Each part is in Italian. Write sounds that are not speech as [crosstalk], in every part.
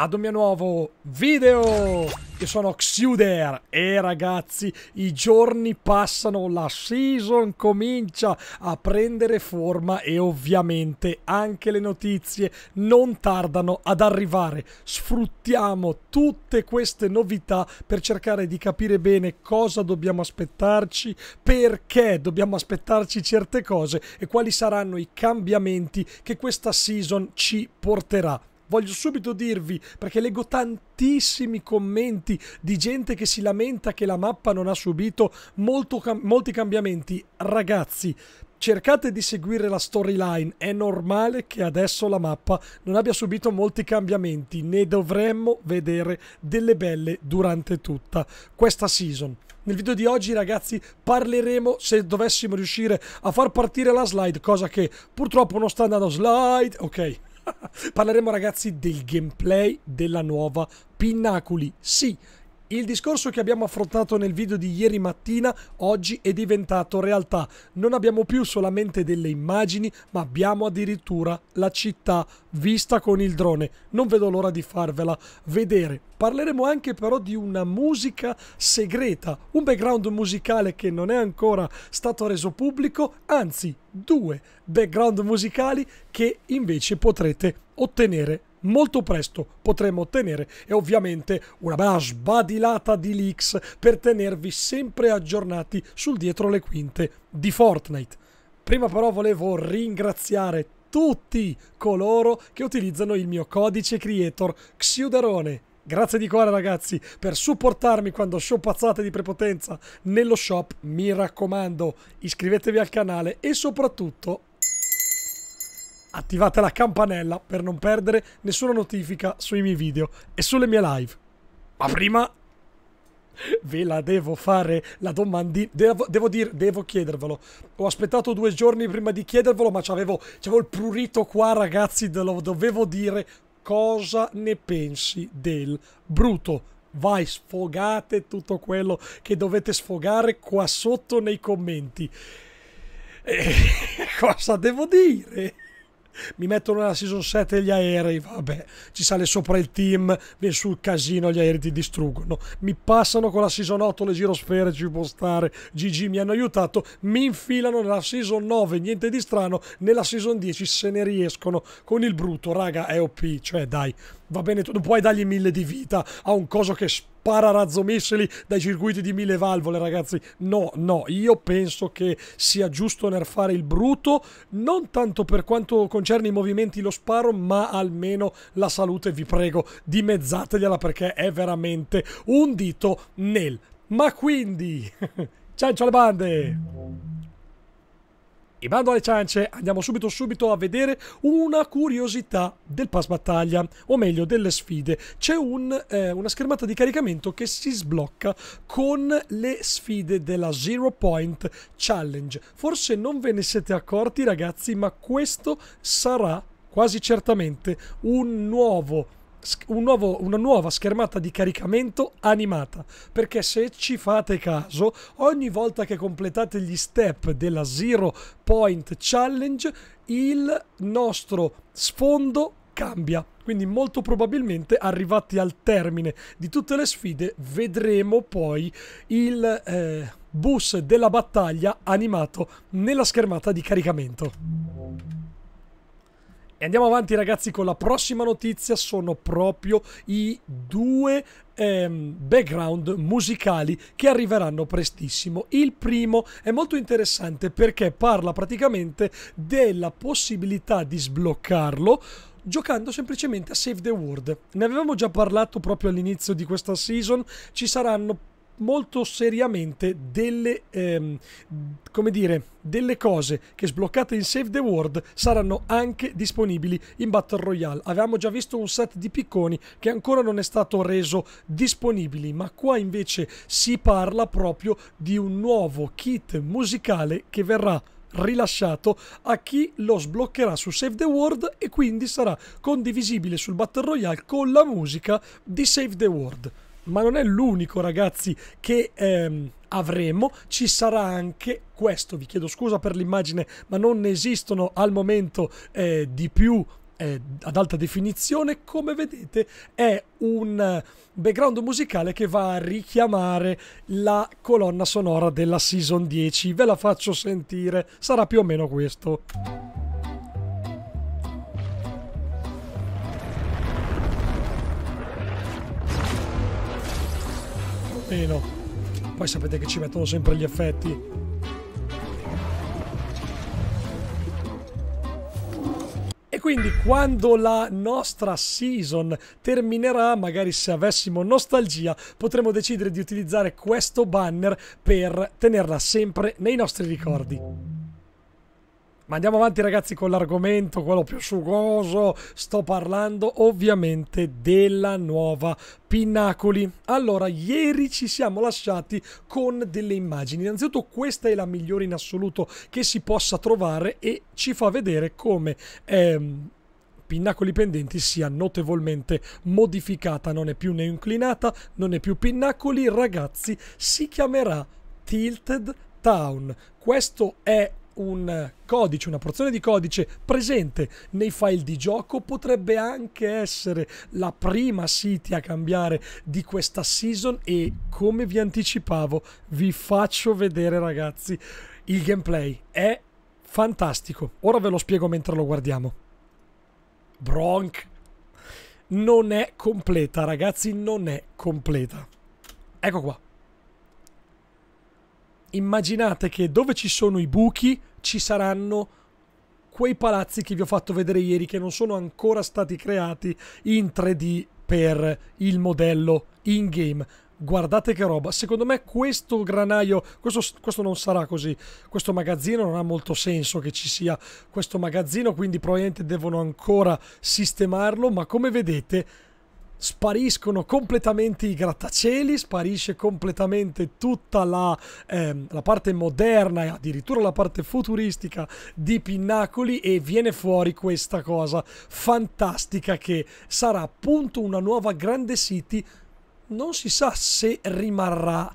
ad un mio nuovo video! Io sono Xuder e ragazzi i giorni passano, la season comincia a prendere forma e ovviamente anche le notizie non tardano ad arrivare. Sfruttiamo tutte queste novità per cercare di capire bene cosa dobbiamo aspettarci, perché dobbiamo aspettarci certe cose e quali saranno i cambiamenti che questa season ci porterà voglio subito dirvi, perché leggo tantissimi commenti di gente che si lamenta che la mappa non ha subito molto, molti cambiamenti. Ragazzi, cercate di seguire la storyline. È normale che adesso la mappa non abbia subito molti cambiamenti. Ne dovremmo vedere delle belle durante tutta questa season. Nel video di oggi ragazzi parleremo se dovessimo riuscire a far partire la slide, cosa che purtroppo non sta andando slide, ok, Parleremo ragazzi del gameplay della nuova Pinnaculi. Sì, il discorso che abbiamo affrontato nel video di ieri mattina oggi è diventato realtà. Non abbiamo più solamente delle immagini, ma abbiamo addirittura la città vista con il drone. Non vedo l'ora di farvela vedere. Parleremo anche però di una musica segreta, un background musicale che non è ancora stato reso pubblico, anzi due background musicali che invece potrete ottenere molto presto potremo ottenere e ovviamente una bella sbadilata di leaks per tenervi sempre aggiornati sul dietro le quinte di Fortnite. Prima però volevo ringraziare tutti coloro che utilizzano il mio codice creator Xiudarone. Grazie di cuore ragazzi per supportarmi quando sciopazzate di prepotenza nello shop. Mi raccomando, iscrivetevi al canale e soprattutto attivate la campanella per non perdere nessuna notifica sui miei video e sulle mie live. Ma prima ve la devo fare la domandina. Devo, devo, dir, devo chiedervelo. Ho aspettato due giorni prima di chiedervelo, ma c'avevo, il prurito qua, ragazzi. Lo dovevo dire cosa ne pensi del bruto. Vai, sfogate tutto quello che dovete sfogare qua sotto nei commenti. E eh, [laughs] cosa devo dire? mi mettono nella season 7 gli aerei, vabbè, ci sale sopra il team, viene sul casino, gli aerei ti distruggono. Mi passano con la season 8 le girosfere, ci può stare. GG mi hanno aiutato, mi infilano nella season 9, niente di strano, nella season 10 se ne riescono con il brutto, raga, è OP, cioè dai va bene, tu non puoi dargli mille di vita a un coso che spara razzomissili dai circuiti di mille valvole, ragazzi. No, no, io penso che sia giusto nerfare il bruto, non tanto per quanto concerne i movimenti lo sparo, ma almeno la salute, vi prego, dimezzategliela perché è veramente un dito nel. Ma quindi, ciao [laughs] ciao le bande! E bando alle ciance, andiamo subito subito a vedere una curiosità del pass battaglia, o meglio delle sfide. C'è un, eh, una schermata di caricamento che si sblocca con le sfide della Zero Point Challenge. Forse non ve ne siete accorti ragazzi, ma questo sarà quasi certamente un nuovo un nuovo, una nuova schermata di caricamento animata perché se ci fate caso ogni volta che completate gli step della Zero Point Challenge il nostro sfondo cambia quindi molto probabilmente arrivati al termine di tutte le sfide vedremo poi il eh, bus della battaglia animato nella schermata di caricamento e andiamo avanti ragazzi con la prossima notizia, sono proprio i due ehm, background musicali che arriveranno prestissimo. Il primo è molto interessante perché parla praticamente della possibilità di sbloccarlo giocando semplicemente a Save the World. Ne avevamo già parlato proprio all'inizio di questa season, ci saranno molto seriamente delle, ehm, come dire, delle cose che sbloccate in Save the World saranno anche disponibili in Battle Royale. Avevamo già visto un set di picconi che ancora non è stato reso disponibile, ma qua invece si parla proprio di un nuovo kit musicale che verrà rilasciato a chi lo sbloccherà su Save the World e quindi sarà condivisibile sul Battle Royale con la musica di Save the World ma non è l'unico ragazzi che ehm, avremo, ci sarà anche questo, vi chiedo scusa per l'immagine, ma non ne esistono al momento eh, di più eh, ad alta definizione, come vedete è un eh, background musicale che va a richiamare la colonna sonora della Season 10. Ve la faccio sentire, sarà più o meno questo. meno poi sapete che ci mettono sempre gli effetti E quindi quando la nostra season terminerà, magari se avessimo nostalgia, potremo decidere di utilizzare questo banner per tenerla sempre nei nostri ricordi. Ma andiamo avanti ragazzi con l'argomento, quello più sugoso. Sto parlando ovviamente della nuova Pinnacoli. Allora, ieri ci siamo lasciati con delle immagini. Innanzitutto questa è la migliore in assoluto che si possa trovare e ci fa vedere come... Ehm, pinnacoli pendenti sia notevolmente modificata, non è più né inclinata, non è più pinnacoli, ragazzi, si chiamerà Tilted Town. Questo è un codice, una porzione di codice presente nei file di gioco potrebbe anche essere la prima City a cambiare di questa season e come vi anticipavo vi faccio vedere ragazzi il gameplay è fantastico. Ora ve lo spiego mentre lo guardiamo. Bronk non è completa, ragazzi, non è completa. Ecco qua immaginate che dove ci sono i buchi ci saranno quei palazzi che vi ho fatto vedere ieri che non sono ancora stati creati in 3D per il modello in game. Guardate che roba, secondo me questo granaio, questo, questo, non sarà così, questo magazzino non ha molto senso che ci sia questo magazzino, quindi probabilmente devono ancora sistemarlo, ma come vedete spariscono completamente i grattacieli, sparisce completamente tutta la, ehm, la, parte moderna e addirittura la parte futuristica di Pinnacoli e viene fuori questa cosa fantastica che sarà appunto una nuova grande city, non si sa se rimarrà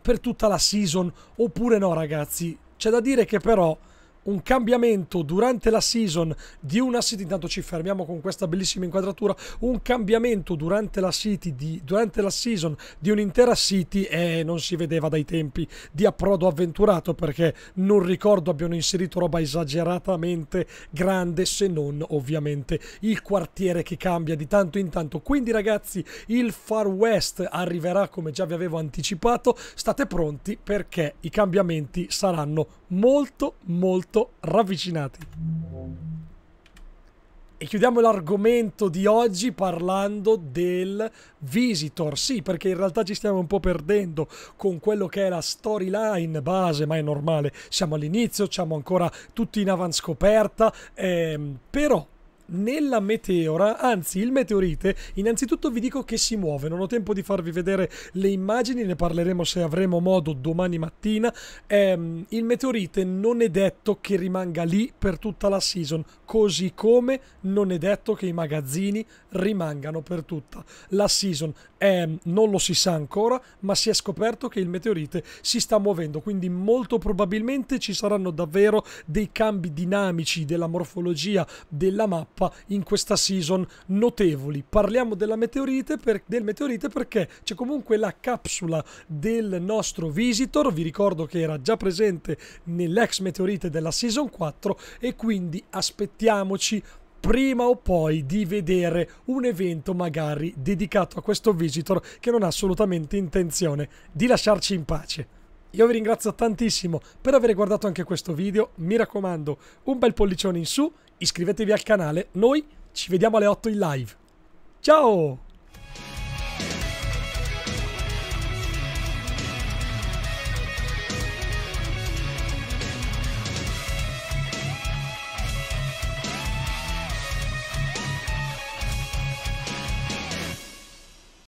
per tutta la season oppure no ragazzi, c'è da dire che però un cambiamento durante la season di una City, intanto ci fermiamo con questa bellissima inquadratura, un cambiamento durante la, city di, durante la season di un'intera city e eh, non si vedeva dai tempi di approdo avventurato perché non ricordo abbiano inserito roba esageratamente grande se non ovviamente il quartiere che cambia di tanto in tanto. Quindi ragazzi il Far West arriverà come già vi avevo anticipato, state pronti perché i cambiamenti saranno molto molto molto ravvicinati. E chiudiamo l'argomento di oggi parlando del Visitor. Sì, perché in realtà ci stiamo un po' perdendo con quello che è la storyline base, ma è normale. Siamo all'inizio, siamo ancora tutti in avanscoperta. Ehm, però nella meteora, anzi il meteorite, innanzitutto vi dico che si muove, non ho tempo di farvi vedere le immagini, ne parleremo se avremo modo domani mattina, ehm, il meteorite non è detto che rimanga lì per tutta la season, così come non è detto che i magazzini rimangano per tutta la season, ehm, non lo si sa ancora, ma si è scoperto che il meteorite si sta muovendo, quindi molto probabilmente ci saranno davvero dei cambi dinamici della morfologia della mappa in questa season notevoli. Parliamo della meteorite per, del meteorite perché c'è comunque la capsula del nostro Visitor, vi ricordo che era già presente nell'ex meteorite della season 4 e quindi aspettiamoci prima o poi di vedere un evento magari dedicato a questo visitor che non ha assolutamente intenzione di lasciarci in pace. Io vi ringrazio tantissimo per aver guardato anche questo video, mi raccomando un bel pollicione in su iscrivetevi al canale, noi ci vediamo alle 8 in live. Ciao!